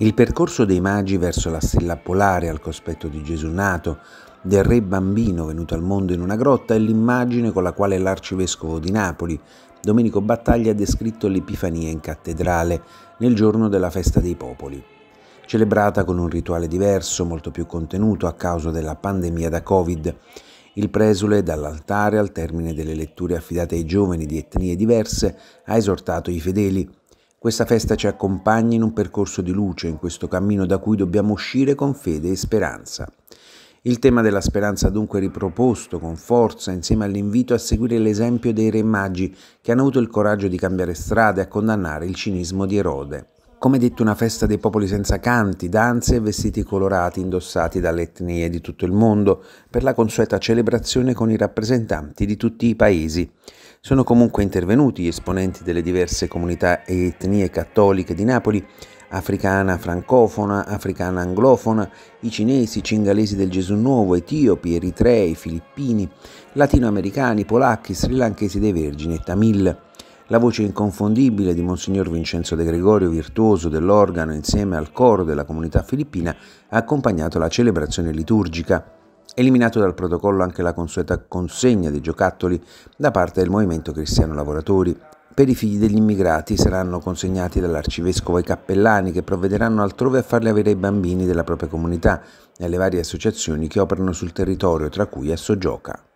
Il percorso dei magi verso la stella polare al cospetto di Gesù nato, del re bambino venuto al mondo in una grotta è l'immagine con la quale l'arcivescovo di Napoli, Domenico Battaglia, ha descritto l'Epifania in cattedrale nel giorno della festa dei popoli. Celebrata con un rituale diverso, molto più contenuto a causa della pandemia da Covid, il presule dall'altare al termine delle letture affidate ai giovani di etnie diverse ha esortato i fedeli questa festa ci accompagna in un percorso di luce, in questo cammino da cui dobbiamo uscire con fede e speranza. Il tema della speranza dunque riproposto con forza insieme all'invito a seguire l'esempio dei re magi che hanno avuto il coraggio di cambiare strada e a condannare il cinismo di Erode. Come detto, una festa dei popoli senza canti, danze e vestiti colorati indossati dalle etnie di tutto il mondo per la consueta celebrazione con i rappresentanti di tutti i paesi. Sono comunque intervenuti esponenti delle diverse comunità e etnie cattoliche di Napoli, africana francofona, africana anglofona, i cinesi, cingalesi del Gesù Nuovo, etiopi, eritrei, filippini, latinoamericani, polacchi, srilanchesi dei Vergini e tamil. La voce inconfondibile di Monsignor Vincenzo De Gregorio, virtuoso dell'organo, insieme al coro della comunità filippina, ha accompagnato la celebrazione liturgica eliminato dal protocollo anche la consueta consegna dei giocattoli da parte del Movimento Cristiano Lavoratori. Per i figli degli immigrati saranno consegnati dall'arcivescovo ai cappellani che provvederanno altrove a farli avere ai bambini della propria comunità e alle varie associazioni che operano sul territorio, tra cui Assogioca.